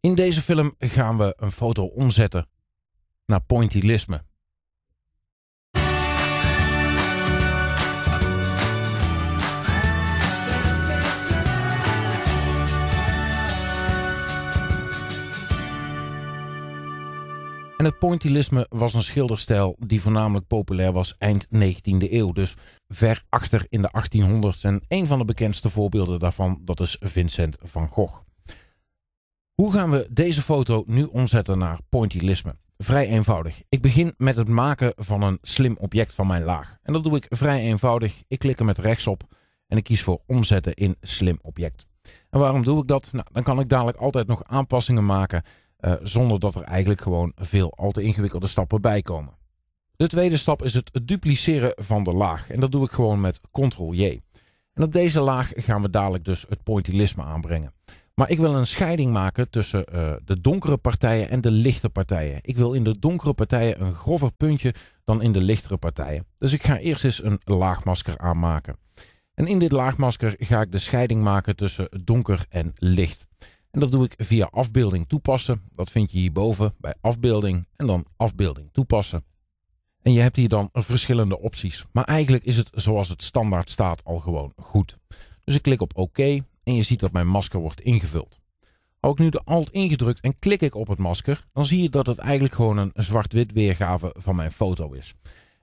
In deze film gaan we een foto omzetten naar pointillisme. En het pointillisme was een schilderstijl die voornamelijk populair was eind 19e eeuw, dus ver achter in de 1800s. En een van de bekendste voorbeelden daarvan, dat is Vincent van Gogh. Hoe gaan we deze foto nu omzetten naar pointillisme? Vrij eenvoudig. Ik begin met het maken van een slim object van mijn laag. En dat doe ik vrij eenvoudig. Ik klik er met rechts op en ik kies voor omzetten in slim object. En waarom doe ik dat? Nou, dan kan ik dadelijk altijd nog aanpassingen maken eh, zonder dat er eigenlijk gewoon veel al te ingewikkelde stappen bij komen. De tweede stap is het dupliceren van de laag. En dat doe ik gewoon met Ctrl-J. En op deze laag gaan we dadelijk dus het pointillisme aanbrengen. Maar ik wil een scheiding maken tussen eh, de donkere partijen en de lichte partijen. Ik wil in de donkere partijen een grover puntje dan in de lichtere partijen. Dus ik ga eerst eens een laagmasker aanmaken. En in dit laagmasker ga ik de scheiding maken tussen donker en licht. En dat doe ik via afbeelding toepassen. Dat vind je hierboven bij afbeelding en dan afbeelding toepassen. En je hebt hier dan verschillende opties. Maar eigenlijk is het zoals het standaard staat al gewoon goed. Dus ik klik op oké. OK en je ziet dat mijn masker wordt ingevuld. Hou ik nu de alt ingedrukt en klik ik op het masker, dan zie je dat het eigenlijk gewoon een zwart-wit weergave van mijn foto is.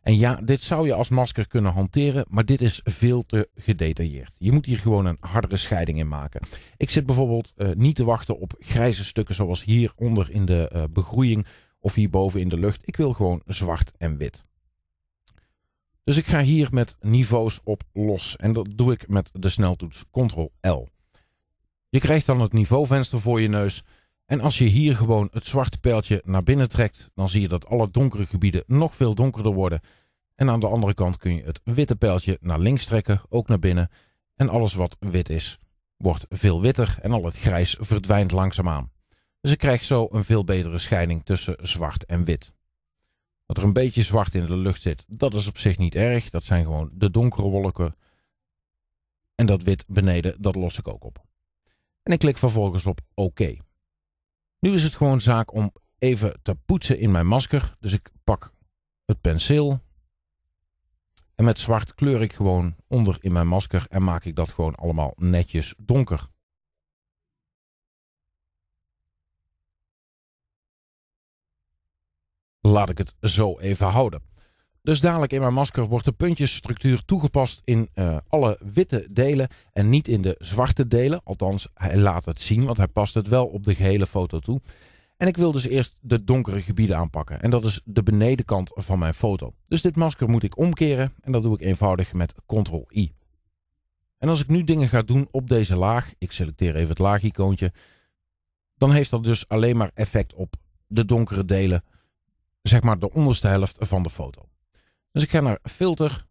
En ja, dit zou je als masker kunnen hanteren, maar dit is veel te gedetailleerd. Je moet hier gewoon een hardere scheiding in maken. Ik zit bijvoorbeeld eh, niet te wachten op grijze stukken zoals hieronder in de eh, begroeiing of hierboven in de lucht. Ik wil gewoon zwart en wit. Dus ik ga hier met niveaus op los. En dat doe ik met de sneltoets Ctrl-L. Je krijgt dan het niveauvenster voor je neus. En als je hier gewoon het zwarte pijltje naar binnen trekt, dan zie je dat alle donkere gebieden nog veel donkerder worden. En aan de andere kant kun je het witte pijltje naar links trekken, ook naar binnen. En alles wat wit is, wordt veel witter en al het grijs verdwijnt langzaamaan. Dus ik krijg zo een veel betere scheiding tussen zwart en wit dat er een beetje zwart in de lucht zit. Dat is op zich niet erg. Dat zijn gewoon de donkere wolken. En dat wit beneden, dat los ik ook op. En ik klik vervolgens op OK. Nu is het gewoon zaak om even te poetsen in mijn masker. Dus ik pak het penseel. En met zwart kleur ik gewoon onder in mijn masker en maak ik dat gewoon allemaal netjes donker. Laat ik het zo even houden. Dus dadelijk in mijn masker wordt de puntjesstructuur toegepast in eh, alle witte delen en niet in de zwarte delen. Althans, hij laat het zien, want hij past het wel op de gehele foto toe. En ik wil dus eerst de donkere gebieden aanpakken. En dat is de benedenkant van mijn foto. Dus dit masker moet ik omkeren en dat doe ik eenvoudig met Ctrl-I. En als ik nu dingen ga doen op deze laag, ik selecteer even het laagicoontje, dan heeft dat dus alleen maar effect op de donkere delen zeg maar de onderste helft van de foto. Dus ik ga naar filter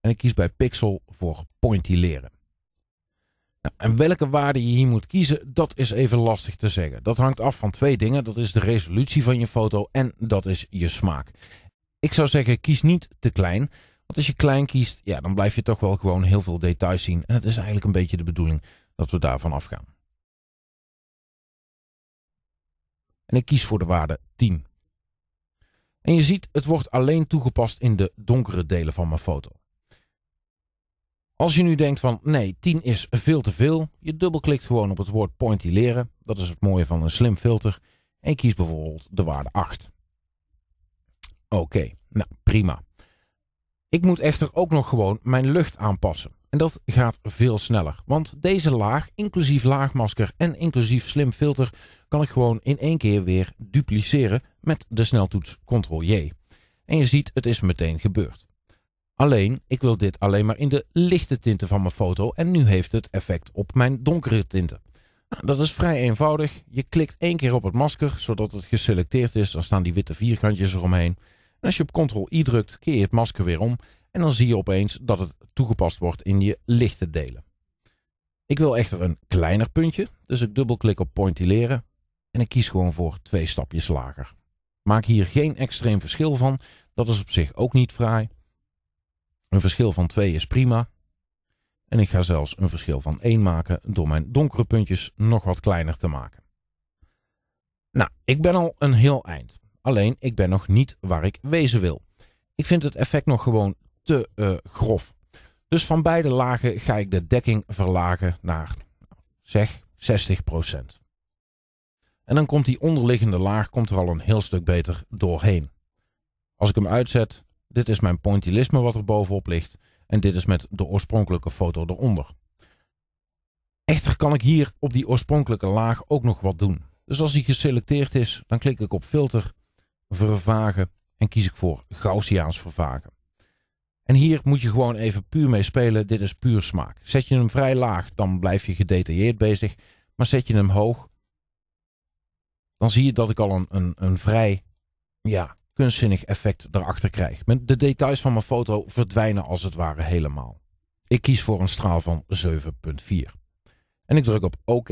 en ik kies bij pixel voor pointilleren. Nou, en welke waarde je hier moet kiezen, dat is even lastig te zeggen. Dat hangt af van twee dingen. Dat is de resolutie van je foto en dat is je smaak. Ik zou zeggen, kies niet te klein. Want als je klein kiest, ja, dan blijf je toch wel gewoon heel veel details zien. En het is eigenlijk een beetje de bedoeling dat we daarvan afgaan. En ik kies voor de waarde 10 en je ziet, het wordt alleen toegepast in de donkere delen van mijn foto. Als je nu denkt van nee, 10 is veel te veel, je dubbelklikt gewoon op het woord pointilleren. Dat is het mooie van een slim filter. En kies bijvoorbeeld de waarde 8. Oké, nou prima. Ik moet echter ook nog gewoon mijn lucht aanpassen. En dat gaat veel sneller. Want deze laag, inclusief laagmasker en inclusief slim filter, kan ik gewoon in één keer weer dupliceren met de sneltoets Ctrl-J. En je ziet, het is meteen gebeurd. Alleen, ik wil dit alleen maar in de lichte tinten van mijn foto en nu heeft het effect op mijn donkere tinten. Nou, dat is vrij eenvoudig. Je klikt één keer op het masker, zodat het geselecteerd is. Dan staan die witte vierkantjes eromheen. En als je op Ctrl-I drukt, keer je het masker weer om en dan zie je opeens dat het toegepast wordt in je lichte delen. Ik wil echter een kleiner puntje, dus ik dubbelklik op pointilleren en ik kies gewoon voor twee stapjes lager. Maak hier geen extreem verschil van, dat is op zich ook niet fraai. Een verschil van 2 is prima. En ik ga zelfs een verschil van 1 maken door mijn donkere puntjes nog wat kleiner te maken. Nou, ik ben al een heel eind. Alleen, ik ben nog niet waar ik wezen wil. Ik vind het effect nog gewoon te eh, grof. Dus van beide lagen ga ik de dekking verlagen naar, zeg, 60%. En dan komt die onderliggende laag komt er al een heel stuk beter doorheen. Als ik hem uitzet, dit is mijn pointillisme wat er bovenop ligt. En dit is met de oorspronkelijke foto eronder. Echter kan ik hier op die oorspronkelijke laag ook nog wat doen. Dus als die geselecteerd is, dan klik ik op filter, vervagen en kies ik voor Gaussiaans vervagen. En hier moet je gewoon even puur mee spelen. Dit is puur smaak. Zet je hem vrij laag, dan blijf je gedetailleerd bezig. Maar zet je hem hoog, dan zie je dat ik al een, een, een vrij ja, kunstzinnig effect erachter krijg. De details van mijn foto verdwijnen als het ware helemaal. Ik kies voor een straal van 7.4. En ik druk op OK.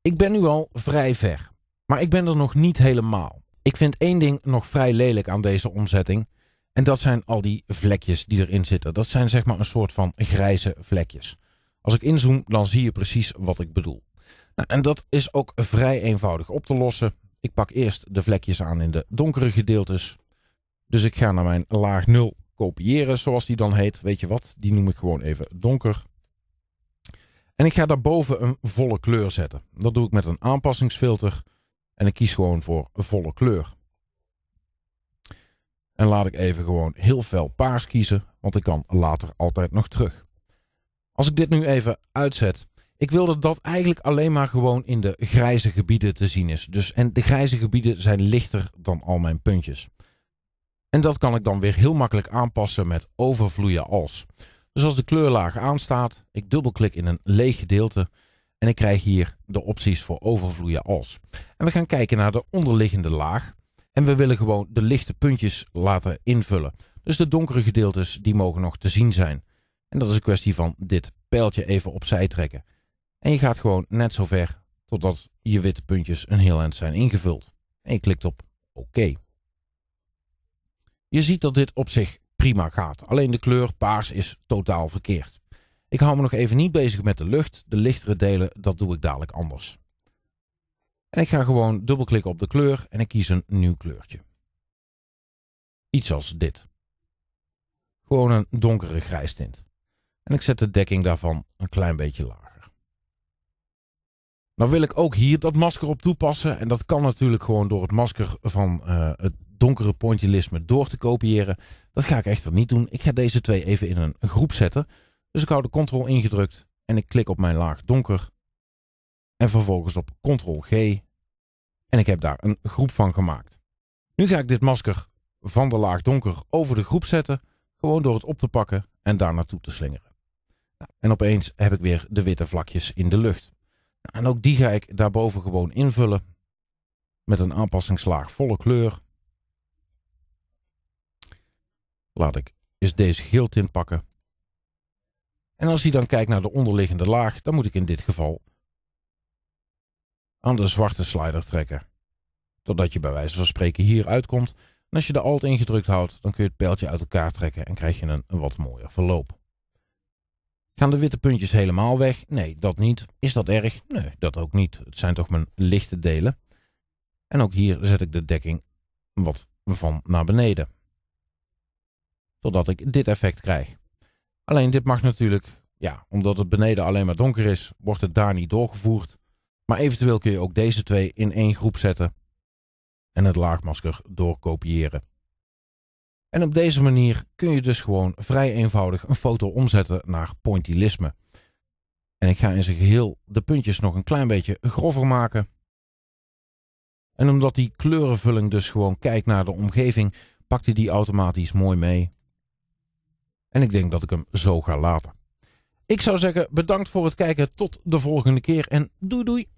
Ik ben nu al vrij ver, maar ik ben er nog niet helemaal. Ik vind één ding nog vrij lelijk aan deze omzetting. En dat zijn al die vlekjes die erin zitten. Dat zijn zeg maar een soort van grijze vlekjes. Als ik inzoom, dan zie je precies wat ik bedoel. Nou, en dat is ook vrij eenvoudig op te lossen. Ik pak eerst de vlekjes aan in de donkere gedeeltes. Dus ik ga naar mijn laag 0 kopiëren, zoals die dan heet. Weet je wat, die noem ik gewoon even donker. En ik ga daarboven een volle kleur zetten. Dat doe ik met een aanpassingsfilter. En ik kies gewoon voor volle kleur. En laat ik even gewoon heel fel paars kiezen, want ik kan later altijd nog terug. Als ik dit nu even uitzet, ik wil dat eigenlijk alleen maar gewoon in de grijze gebieden te zien is. Dus, en de grijze gebieden zijn lichter dan al mijn puntjes. En dat kan ik dan weer heel makkelijk aanpassen met overvloeien als. Dus als de kleurlaag aanstaat, ik dubbelklik in een leeg gedeelte en ik krijg hier de opties voor overvloeien als. En we gaan kijken naar de onderliggende laag. En we willen gewoon de lichte puntjes laten invullen. Dus de donkere gedeeltes die mogen nog te zien zijn. En dat is een kwestie van dit pijltje even opzij trekken. En je gaat gewoon net zo ver totdat je witte puntjes een heel eind zijn ingevuld. En je klikt op oké. OK. Je ziet dat dit op zich prima gaat. Alleen de kleur paars is totaal verkeerd. Ik hou me nog even niet bezig met de lucht. De lichtere delen, dat doe ik dadelijk anders. En ik ga gewoon dubbelklikken op de kleur en ik kies een nieuw kleurtje. Iets als dit. Gewoon een donkere grijs tint. En ik zet de dekking daarvan een klein beetje lager. Nou wil ik ook hier dat masker op toepassen. En dat kan natuurlijk gewoon door het masker van eh, het donkere pointillisme door te kopiëren. Dat ga ik echter niet doen. Ik ga deze twee even in een groep zetten. Dus ik hou de ctrl ingedrukt en ik klik op mijn laag donker en vervolgens op Ctrl-G. En ik heb daar een groep van gemaakt. Nu ga ik dit masker van de laag donker over de groep zetten, gewoon door het op te pakken en daar naartoe te slingeren. Nou, en opeens heb ik weer de witte vlakjes in de lucht. Nou, en ook die ga ik daarboven gewoon invullen met een aanpassingslaag volle kleur. Laat ik eens deze geel tint pakken. En als hij dan kijkt naar de onderliggende laag, dan moet ik in dit geval aan de zwarte slider trekken. Totdat je bij wijze van spreken hier uitkomt. En als je de alt ingedrukt houdt, dan kun je het pijltje uit elkaar trekken en krijg je een, wat mooier verloop. Gaan de witte puntjes helemaal weg? Nee, dat niet. Is dat erg? Nee, dat ook niet. Het zijn toch mijn lichte delen. En ook hier zet ik de dekking wat van naar beneden. Totdat ik dit effect krijg. Alleen dit mag natuurlijk, ja, omdat het beneden alleen maar donker is, wordt het daar niet doorgevoerd. Maar eventueel kun je ook deze twee in één groep zetten en het laagmasker doorkopiëren. En op deze manier kun je dus gewoon vrij eenvoudig een foto omzetten naar pointillisme. En ik ga in zijn geheel de puntjes nog een klein beetje grover maken. En omdat die kleurenvulling dus gewoon kijkt naar de omgeving, pakt hij die automatisch mooi mee. En ik denk dat ik hem zo ga laten. Ik zou zeggen bedankt voor het kijken. Tot de volgende keer en doei doei.